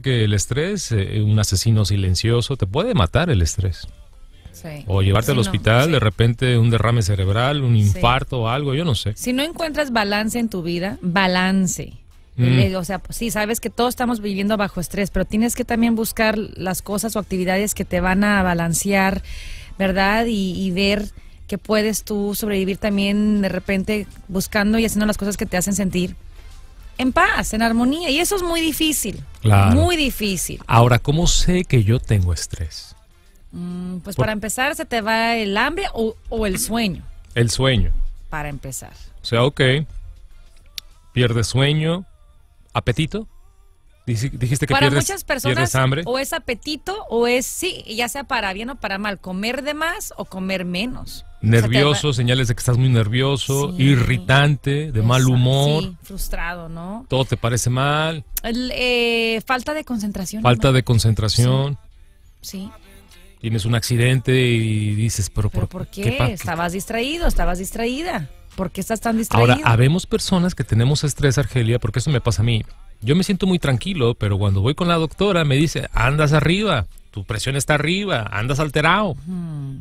que el estrés, eh, un asesino silencioso, te puede matar el estrés. O llevarte al hospital, de repente un derrame cerebral, un infarto o algo, yo no sé. Si no encuentras balance en tu vida, balance. Mm. Eh, eh, o sea, sí, sabes que todos estamos viviendo bajo estrés, pero tienes que también buscar las cosas o actividades que te van a balancear, ¿verdad? Y, y ver que puedes tú sobrevivir también de repente buscando y haciendo las cosas que te hacen sentir en paz, en armonía. Y eso es muy difícil. Muy difícil. Ahora, ¿cómo sé que yo tengo estrés? Mm, pues para empezar, se te va el hambre o, o, el sueño. El sueño. Para empezar. O sea, ok. Pierdes sueño. ¿Apetito? Dijiste que para muchas personas hambre. o es apetito o es sí, ya sea para bien o para mal, comer de más o comer menos. Nervioso, señales de que estás muy nervioso, irritante, de mal humor. frustrado, ¿no? Todo te parece mal. Eh, falta de concentración. Falta de concentración. sí. tienes un accidente y dices, pero, ¿Pero por, qué? ¿Qué estabas distraído, estabas distraída. ¿Por qué estás tan distraído? Ahora, habemos personas que tenemos estrés, Argelia, porque eso me pasa a mí yo me siento muy tranquilo, pero cuando voy con la doctora me dice, andas arriba, tu presión está arriba, andas alterado.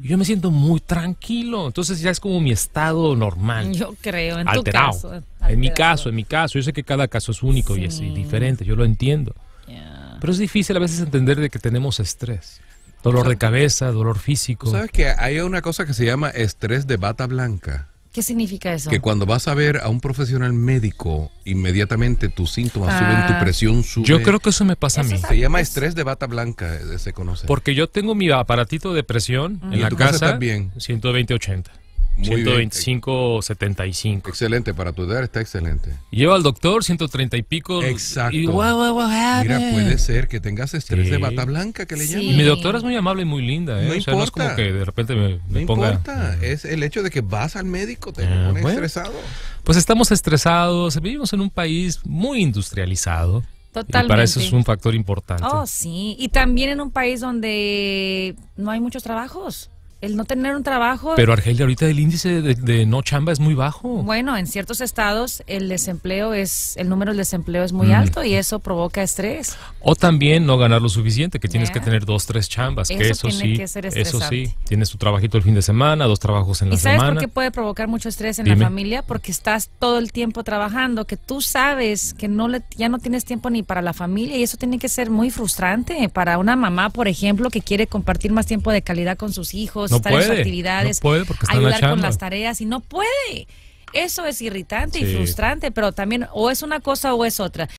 yo me siento muy tranquilo, entonces ya es como mi estado normal. Yo creo, en tu caso. En mi caso, en mi caso. Yo sé que cada caso es único y es diferente, yo lo entiendo. Pero es difícil a veces entender de que tenemos estrés. Dolor de cabeza, dolor físico. ¿Sabes que hay una cosa que se llama estrés de bata blanca? ¿Qué significa eso? Que cuando vas a ver a un profesional médico, inmediatamente tus síntomas ah. suben, tu presión sube. Yo creo que eso me pasa a mí. Se llama estrés de bata blanca, eh, se conoce. Porque yo tengo mi aparatito de presión mm. en la casa, casa también. 120-80. 75 Excelente, para tu edad está excelente. Lleva al doctor 130 y pico. Exacto. Ah, eh". puede ser que tengas estrés de bata blanca, que le Mi doctora es muy amable y muy linda. ¿eh? No importa. no es como que de repente me, me no importa. Es el hecho de que vas al médico, te ah, pone estresado. Pues estamos estresados. Vivimos en un país muy industrializado. Totalmente. Y para eso es un factor importante. Oh, sí. Y también en un país donde no hay muchos trabajos el no tener un trabajo. Pero Argelia, ahorita el índice de, no chamba es muy bajo. Bueno, en ciertos estados el desempleo es, el número del desempleo es muy mm. alto y eso provoca estrés. O también no ganar lo suficiente, que tienes que tener dos, tres chambas, eso que eso sí, eso sí, tienes tu trabajito el fin de semana, dos trabajos en la semana sabes por qué puede provocar mucho estrés en la familia? Porque estás todo el tiempo trabajando, que tú sabes que no le, ya no tienes tiempo ni para la familia y eso tiene que ser muy frustrante para una mamá, por ejemplo, que quiere compartir más tiempo de calidad con sus hijos no estar puede, en sus actividades, ayudar con las tareas y no puede. Eso es irritante y frustrante, pero también o es una cosa o es otra.